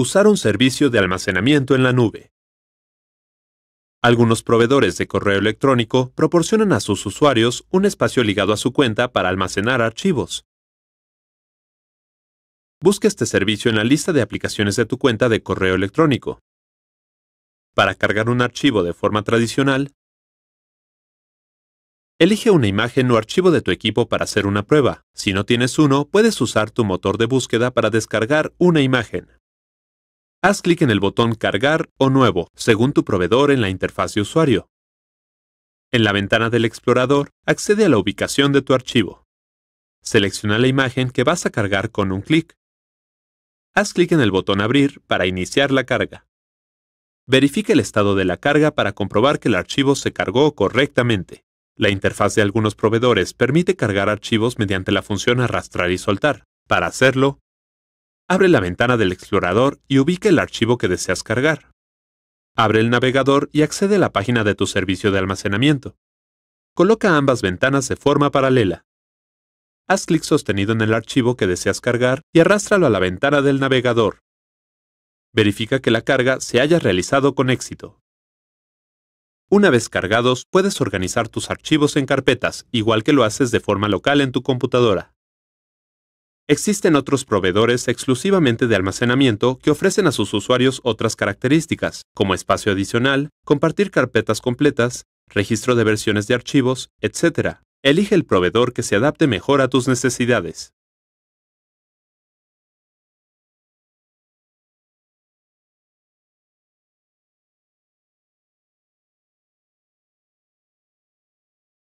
usar un servicio de almacenamiento en la nube. Algunos proveedores de correo electrónico proporcionan a sus usuarios un espacio ligado a su cuenta para almacenar archivos. Busca este servicio en la lista de aplicaciones de tu cuenta de correo electrónico. Para cargar un archivo de forma tradicional, elige una imagen o archivo de tu equipo para hacer una prueba. Si no tienes uno, puedes usar tu motor de búsqueda para descargar una imagen. Haz clic en el botón Cargar o Nuevo, según tu proveedor en la interfaz de usuario. En la ventana del explorador, accede a la ubicación de tu archivo. Selecciona la imagen que vas a cargar con un clic. Haz clic en el botón Abrir para iniciar la carga. Verifica el estado de la carga para comprobar que el archivo se cargó correctamente. La interfaz de algunos proveedores permite cargar archivos mediante la función arrastrar y soltar. Para hacerlo, Abre la ventana del explorador y ubica el archivo que deseas cargar. Abre el navegador y accede a la página de tu servicio de almacenamiento. Coloca ambas ventanas de forma paralela. Haz clic sostenido en el archivo que deseas cargar y arrástralo a la ventana del navegador. Verifica que la carga se haya realizado con éxito. Una vez cargados, puedes organizar tus archivos en carpetas, igual que lo haces de forma local en tu computadora. Existen otros proveedores exclusivamente de almacenamiento que ofrecen a sus usuarios otras características, como espacio adicional, compartir carpetas completas, registro de versiones de archivos, etc. Elige el proveedor que se adapte mejor a tus necesidades.